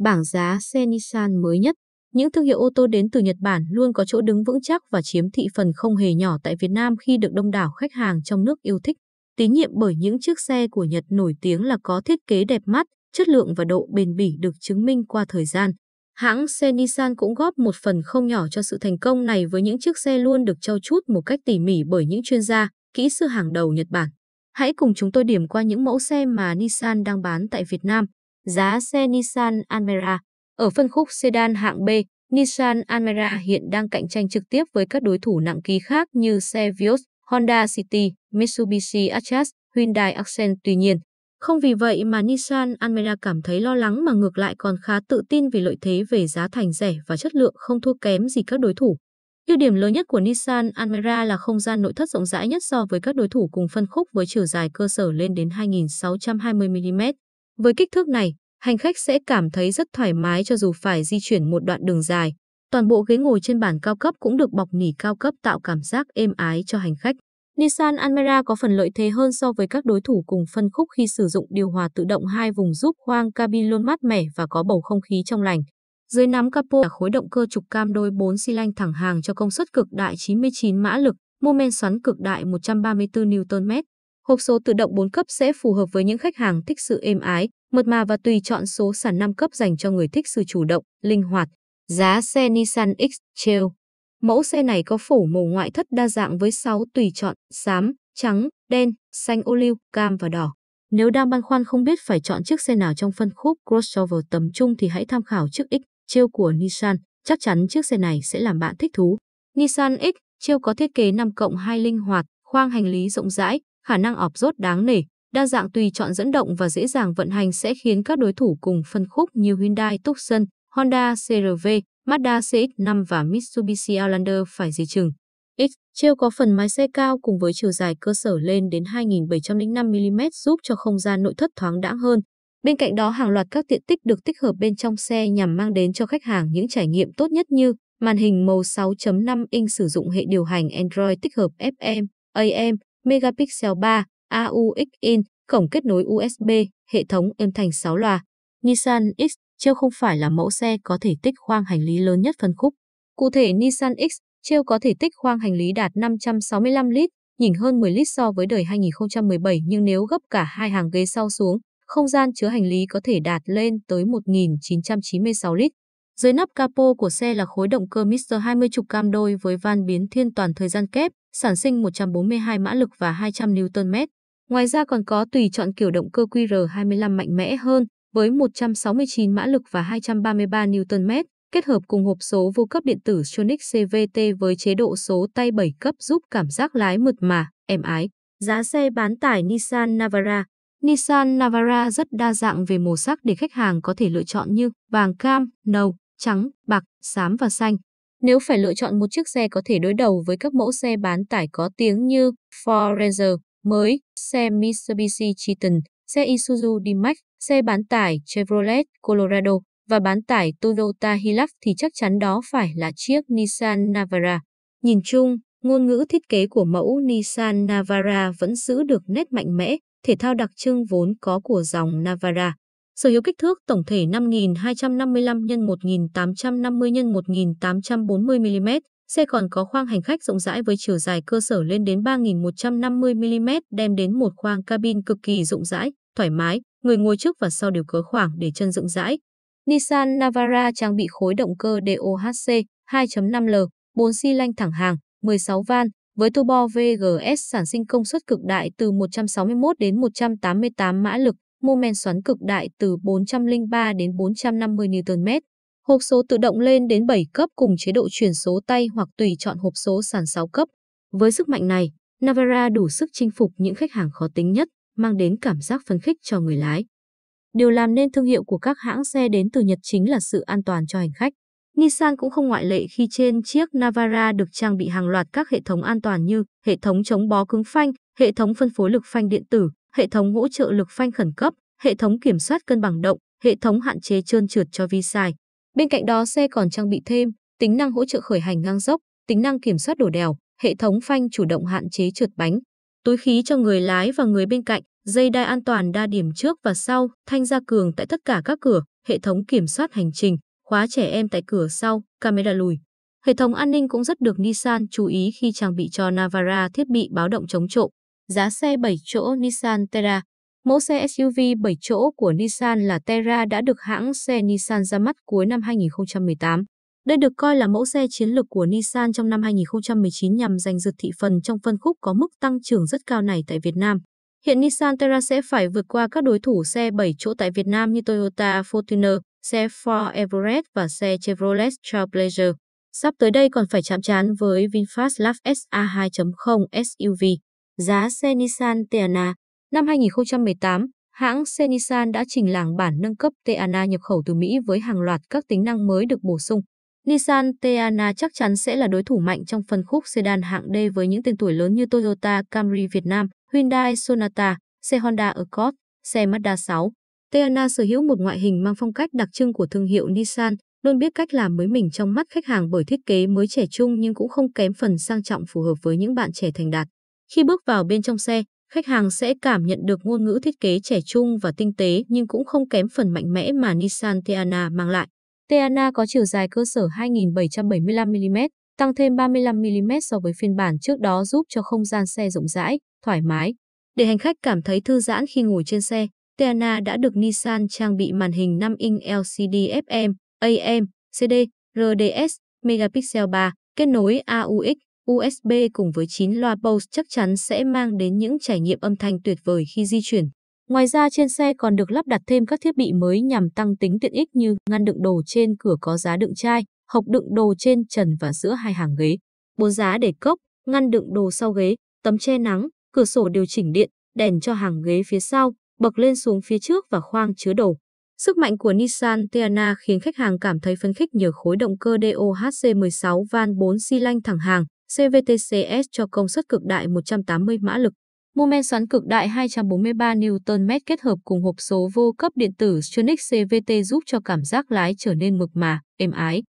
bảng giá xe Nissan mới nhất, những thương hiệu ô tô đến từ Nhật Bản luôn có chỗ đứng vững chắc và chiếm thị phần không hề nhỏ tại Việt Nam khi được đông đảo khách hàng trong nước yêu thích. Tín nhiệm bởi những chiếc xe của Nhật nổi tiếng là có thiết kế đẹp mắt, chất lượng và độ bền bỉ được chứng minh qua thời gian. Hãng xe Nissan cũng góp một phần không nhỏ cho sự thành công này với những chiếc xe luôn được trau chuốt một cách tỉ mỉ bởi những chuyên gia, kỹ sư hàng đầu Nhật Bản. Hãy cùng chúng tôi điểm qua những mẫu xe mà Nissan đang bán tại Việt Nam giá xe Nissan Almera. Ở phân khúc sedan hạng B, Nissan Almera hiện đang cạnh tranh trực tiếp với các đối thủ nặng ký khác như xe Vios, Honda City, Mitsubishi Atlas, Hyundai Accent. Tuy nhiên, không vì vậy mà Nissan Almera cảm thấy lo lắng mà ngược lại còn khá tự tin vì lợi thế về giá thành rẻ và chất lượng không thua kém gì các đối thủ. Ưu điểm lớn nhất của Nissan Almera là không gian nội thất rộng rãi nhất so với các đối thủ cùng phân khúc với chiều dài cơ sở lên đến 2620 mm. Với kích thước này, hành khách sẽ cảm thấy rất thoải mái cho dù phải di chuyển một đoạn đường dài. Toàn bộ ghế ngồi trên bản cao cấp cũng được bọc nỉ cao cấp tạo cảm giác êm ái cho hành khách. Nissan Almera có phần lợi thế hơn so với các đối thủ cùng phân khúc khi sử dụng điều hòa tự động hai vùng giúp khoang cabin luôn mát mẻ và có bầu không khí trong lành. Dưới nắm capo là khối động cơ trục cam đôi 4 xi lanh thẳng hàng cho công suất cực đại 99 mã lực, mô men xoắn cực đại 134 Nm. Hộp số tự động 4 cấp sẽ phù hợp với những khách hàng thích sự êm ái, mượt mà và tùy chọn số sản 5 cấp dành cho người thích sự chủ động, linh hoạt. Giá xe Nissan X-Trail Mẫu xe này có phủ màu ngoại thất đa dạng với 6 tùy chọn xám, trắng, đen, xanh ô liu, cam và đỏ. Nếu đang băn khoăn không biết phải chọn chiếc xe nào trong phân khúc crossover tầm trung thì hãy tham khảo chiếc X-Trail của Nissan, chắc chắn chiếc xe này sẽ làm bạn thích thú. Nissan X-Trail có thiết kế 5 cộng 2 linh hoạt, khoang hành lý rộng rãi, khả năng ọp rốt đáng nể, đa dạng tùy chọn dẫn động và dễ dàng vận hành sẽ khiến các đối thủ cùng phân khúc như Hyundai Tucson, Honda CRV, Mazda CX-5 và Mitsubishi Outlander phải dí chừng. X treo có phần mái xe cao cùng với chiều dài cơ sở lên đến 2.705mm giúp cho không gian nội thất thoáng đãng hơn. Bên cạnh đó hàng loạt các tiện tích được tích hợp bên trong xe nhằm mang đến cho khách hàng những trải nghiệm tốt nhất như màn hình màu 6.5 inch sử dụng hệ điều hành Android tích hợp FM, AM, megapixel 3, AUX in, cổng kết nối USB, hệ thống êm thanh 6 loa. Nissan X Trail không phải là mẫu xe có thể tích khoang hành lý lớn nhất phân khúc. Cụ thể Nissan X Trail có thể tích khoang hành lý đạt 565 lít, nhỉnh hơn 10 lít so với đời 2017 nhưng nếu gấp cả hai hàng ghế sau xuống, không gian chứa hành lý có thể đạt lên tới 1.996 lít. Dưới nắp capo của xe là khối động cơ Mr 20 chục cam đôi với van biến thiên toàn thời gian kép, sản sinh 142 mã lực và 200 Nm. Ngoài ra còn có tùy chọn kiểu động cơ QR25 mạnh mẽ hơn với 169 mã lực và 233 Nm, kết hợp cùng hộp số vô cấp điện tử Tronic CVT với chế độ số tay 7 cấp giúp cảm giác lái mượt mà, êm ái. Giá xe bán tải Nissan Navara Nissan Navara rất đa dạng về màu sắc để khách hàng có thể lựa chọn như vàng cam, nâu, trắng, bạc, xám và xanh. Nếu phải lựa chọn một chiếc xe có thể đối đầu với các mẫu xe bán tải có tiếng như Ford Ranger mới, xe Mitsubishi Triton, xe Isuzu D-Max, xe bán tải Chevrolet Colorado và bán tải Toyota Hilux thì chắc chắn đó phải là chiếc Nissan Navara. Nhìn chung, ngôn ngữ thiết kế của mẫu Nissan Navara vẫn giữ được nét mạnh mẽ, thể thao đặc trưng vốn có của dòng Navara sở hữu kích thước tổng thể 5255 x 1850 x 1840 mm, xe còn có khoang hành khách rộng rãi với chiều dài cơ sở lên đến 3150 mm đem đến một khoang cabin cực kỳ rộng rãi, thoải mái, người ngồi trước và sau đều có khoảng để chân rộng rãi. Nissan Navara trang bị khối động cơ DOHC 2.5L, 4 xi lanh thẳng hàng, 16 van, với turbo VGS sản sinh công suất cực đại từ 161 đến 188 mã lực, mô men xoắn cực đại từ 403 đến 450 Nm. Hộp số tự động lên đến 7 cấp cùng chế độ chuyển số tay hoặc tùy chọn hộp số sàn 6 cấp. Với sức mạnh này, Navara đủ sức chinh phục những khách hàng khó tính nhất, mang đến cảm giác phấn khích cho người lái. Điều làm nên thương hiệu của các hãng xe đến từ Nhật chính là sự an toàn cho hành khách. Nissan cũng không ngoại lệ khi trên chiếc Navara được trang bị hàng loạt các hệ thống an toàn như hệ thống chống bó cứng phanh, hệ thống phân phối lực phanh điện tử, hệ thống hỗ trợ lực phanh khẩn cấp, hệ thống kiểm soát cân bằng động, hệ thống hạn chế trơn trượt cho vi sai. Bên cạnh đó xe còn trang bị thêm tính năng hỗ trợ khởi hành ngang dốc, tính năng kiểm soát đổ đèo, hệ thống phanh chủ động hạn chế trượt bánh, túi khí cho người lái và người bên cạnh, dây đai an toàn đa điểm trước và sau, thanh gia cường tại tất cả các cửa, hệ thống kiểm soát hành trình, khóa trẻ em tại cửa sau, camera lùi. Hệ thống an ninh cũng rất được Nissan chú ý khi trang bị cho Navara thiết bị báo động chống trộm giá xe 7 chỗ Nissan Terra. Mẫu xe SUV 7 chỗ của Nissan là Terra đã được hãng xe Nissan ra mắt cuối năm 2018. Đây được coi là mẫu xe chiến lược của Nissan trong năm 2019 nhằm giành giật thị phần trong phân khúc có mức tăng trưởng rất cao này tại Việt Nam. Hiện Nissan Terra sẽ phải vượt qua các đối thủ xe 7 chỗ tại Việt Nam như Toyota Fortuner, xe Ford Everest và xe Chevrolet Trailblazer. Sắp tới đây còn phải chạm trán với VinFast Lux SA 2.0 SUV giá xe Nissan Teana. Năm 2018, hãng xe Nissan đã trình làng bản nâng cấp Teana nhập khẩu từ Mỹ với hàng loạt các tính năng mới được bổ sung. Nissan Teana chắc chắn sẽ là đối thủ mạnh trong phân khúc sedan hạng D với những tên tuổi lớn như Toyota Camry Việt Nam, Hyundai Sonata, xe Honda Accord, xe Mazda 6. Teana sở hữu một ngoại hình mang phong cách đặc trưng của thương hiệu Nissan, luôn biết cách làm mới mình trong mắt khách hàng bởi thiết kế mới trẻ trung nhưng cũng không kém phần sang trọng phù hợp với những bạn trẻ thành đạt. Khi bước vào bên trong xe, khách hàng sẽ cảm nhận được ngôn ngữ thiết kế trẻ trung và tinh tế nhưng cũng không kém phần mạnh mẽ mà Nissan Teana mang lại. Teana có chiều dài cơ sở 2.775 mm tăng thêm 35mm so với phiên bản trước đó giúp cho không gian xe rộng rãi, thoải mái. Để hành khách cảm thấy thư giãn khi ngồi trên xe, Teana đã được Nissan trang bị màn hình 5 inch LCD FM, AM, CD, RDS, megapixel 3, kết nối AUX USB cùng với 9 loa Bose chắc chắn sẽ mang đến những trải nghiệm âm thanh tuyệt vời khi di chuyển. Ngoài ra trên xe còn được lắp đặt thêm các thiết bị mới nhằm tăng tính tiện ích như ngăn đựng đồ trên cửa có giá đựng chai, hộc đựng đồ trên trần và giữa hai hàng ghế, bố giá để cốc, ngăn đựng đồ sau ghế, tấm che nắng, cửa sổ điều chỉnh điện, đèn cho hàng ghế phía sau, bậc lên xuống phía trước và khoang chứa đồ. Sức mạnh của Nissan Tiana khiến khách hàng cảm thấy phấn khích nhờ khối động cơ DOHC 16 van 4 xi lanh thẳng hàng, CVTCS cho công suất cực đại 180 mã lực, mô men xoắn cực đại 243 Nm kết hợp cùng hộp số vô cấp điện tử Stronic CVT giúp cho cảm giác lái trở nên mực mà, êm ái.